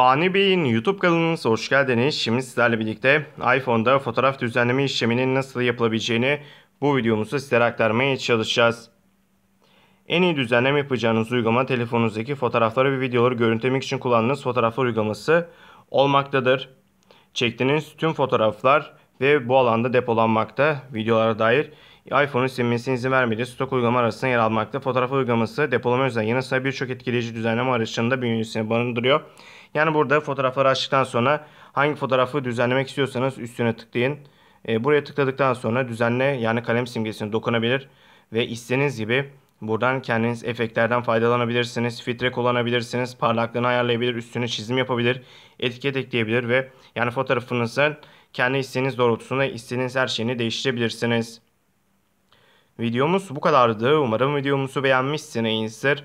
Ani Bey'in YouTube kanalınıza hoş geldiniz. Şimdi sizlerle birlikte iPhone'da fotoğraf düzenleme işleminin nasıl yapılabileceğini bu videomuzda sizlere aktarmaya çalışacağız. En iyi düzenleme yapacağınız uygulama telefonunuzdaki fotoğrafları ve videoları görüntülemek için kullandığınız fotoğraflar uygulaması olmaktadır. Çektiğiniz tüm fotoğraflar ve bu alanda depolanmakta videolara dair iPhone'un silmesine izin vermediği stok uygulama arasında yer almakta. Fotoğraf uygulaması depolama özelliği yanı sıra birçok etkileyici düzenleme araçlarında bünyesine barındırıyor. Yani burada fotoğrafları açtıktan sonra hangi fotoğrafı düzenlemek istiyorsanız üstüne tıklayın. E, buraya tıkladıktan sonra düzenle yani kalem simgesine dokunabilir ve istediğiniz gibi buradan kendiniz efektlerden faydalanabilirsiniz. Filtre kullanabilirsiniz. Parlaklığını ayarlayabilir. Üstüne çizim yapabilir. Etiket ekleyebilir ve yani fotoğrafınızın kendi isteğiniz doğrultusunda istediğiniz her şeyini değiştirebilirsiniz. Videomuz bu kadardı. Umarım videomuzu beğenmişsinizdir.